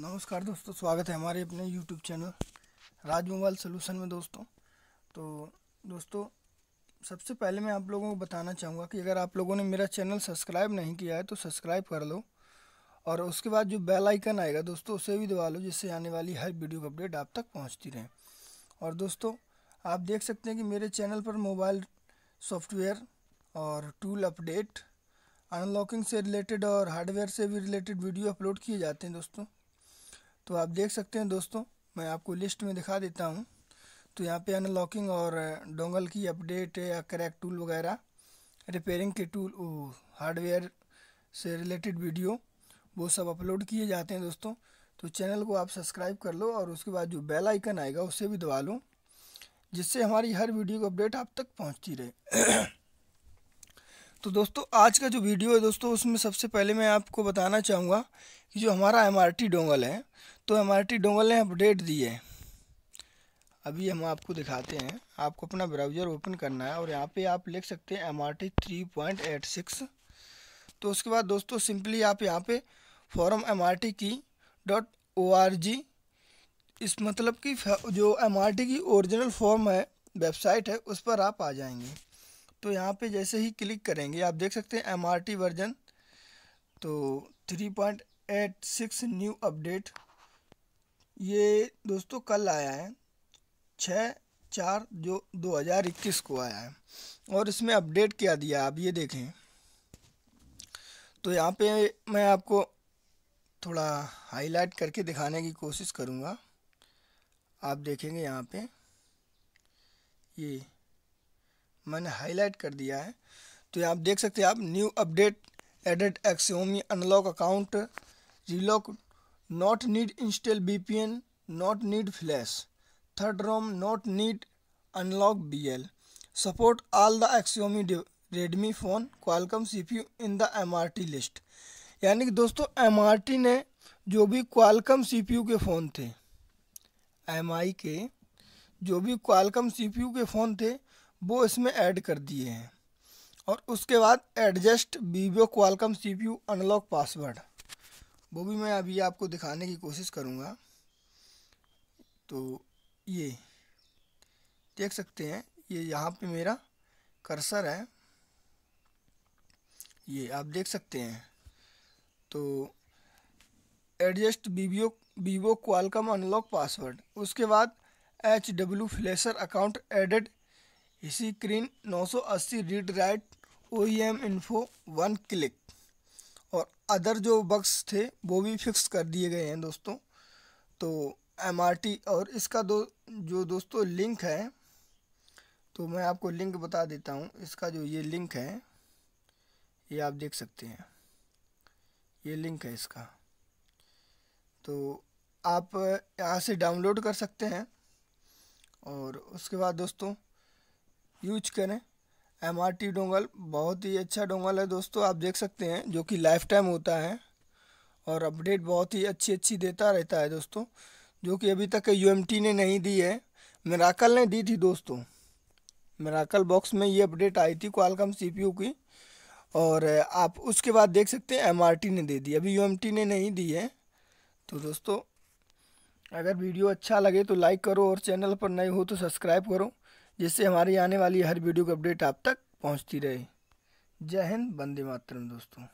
नमस्कार दोस्तों स्वागत है हमारे अपने YouTube channel Raj mobile solution में दोस्तों तो दोस्तों सबसे पहले मैं आप लोगों को बताना चाहूँगा कि अगर आप लोगों ने मेरा चैनल सब्सक्राइब नहीं किया है तो सब्सक्राइब कर लो और उसके बाद जो बेल आइकन आएगा दोस्तों उसे भी दबा लो जिससे आने वाली हर वीडियो की अपडेट आप तक पहुँचती रहे और दोस्तों आप देख सकते हैं कि मेरे चैनल पर मोबाइल सॉफ्टवेयर और टूल अपडेट अनलॉकिंग से रिलेटेड और हार्डवेयर से भी रिलेटेड वीडियो अपलोड किए जाते हैं दोस्तों तो आप देख सकते हैं दोस्तों मैं आपको लिस्ट में दिखा देता हूँ तो यहाँ पे अनलॉकिंग और डोंगल की अपडेट या करैक टूल वगैरह रिपेयरिंग के टूल हार्डवेयर से रिलेटेड वीडियो वो सब अपलोड किए जाते हैं दोस्तों तो चैनल को आप सब्सक्राइब कर लो और उसके बाद जो बेल आइकन आएगा उसे भी दबा लो जिससे हमारी हर वीडियो की अपडेट आप तक पहुँचती रहे तो दोस्तों आज का जो वीडियो है दोस्तों उसमें सबसे पहले मैं आपको बताना चाहूँगा कि जो हमारा एम डोंगल है तो एम डोंगल ने अपडेट दी है अभी हम आपको दिखाते हैं आपको अपना ब्राउज़र ओपन करना है और यहाँ पे आप लिख सकते हैं M R T three point eight six तो उसके बाद दोस्तों सिंपली आप यहाँ पे फॉरम एम आर टी की डॉट ओ आर जी इस मतलब कि जो एम आर टी की ओरिजिनल फॉर्म है वेबसाइट है उस पर आप आ जाएंगे तो यहाँ पे जैसे ही क्लिक करेंगे आप देख सकते हैं एम वर्जन तो 3.86 न्यू अपडेट ये दोस्तों कल आया है छः चार जो 2021 को आया है और इसमें अपडेट क्या दिया आप ये देखें तो यहाँ पे मैं आपको थोड़ा हाईलाइट करके दिखाने की कोशिश करूँगा आप देखेंगे यहाँ पे ये मैंने हाईलाइट कर दिया है तो आप देख सकते हैं आप new update added Xiaomi unlock account relock not need install VPN not need flash third ROM not need unlock BL support all the Xiaomi Redmi phone Qualcomm CPU in the MRT list यानी कि दोस्तों MRT ने जो भी Qualcomm CPU के phone थे Mi के जो भी क्वालकम सीपीयू के फ़ोन थे वो इसमें ऐड कर दिए हैं और उसके बाद adjust Vivo Qualcomm CPU unlock password वो भी मैं अभी आपको दिखाने की कोशिश करूँगा तो ये देख सकते हैं ये यहाँ पे मेरा कर्सर है ये आप देख सकते हैं तो adjust Vivo Vivo Qualcomm unlock password उसके बाद H W flasher account added इसी क्रीन 980 read write O M info one click और अदर जो बक्स थे वो भी फिक्स कर दिए गए हैं दोस्तों तो एम और इसका दो जो दोस्तों लिंक है तो मैं आपको लिंक बता देता हूँ इसका जो ये लिंक है ये आप देख सकते हैं ये लिंक है इसका तो आप यहाँ से डाउनलोड कर सकते हैं और उसके बाद दोस्तों यूज करें एम आर टी डोंगल बहुत ही अच्छा डोंगल है दोस्तों आप देख सकते हैं जो कि लाइफ टाइम होता है और अपडेट बहुत ही अच्छी अच्छी देता रहता है दोस्तों जो कि अभी तक यू ने नहीं दी है मेराकल ने दी थी दोस्तों मेराकल बॉक्स में ये अपडेट आई थी क्वालकम सी की और आप उसके बाद देख सकते हैं एम ने दे दी अभी यू ने नहीं दी है तो दोस्तों अगर वीडियो अच्छा लगे तो लाइक करो और चैनल पर नए हो तो सब्सक्राइब करो जिससे हमारी आने वाली हर वीडियो की अपडेट आप तक पहुंचती रहे जय हिंद बंदे मातरम दोस्तों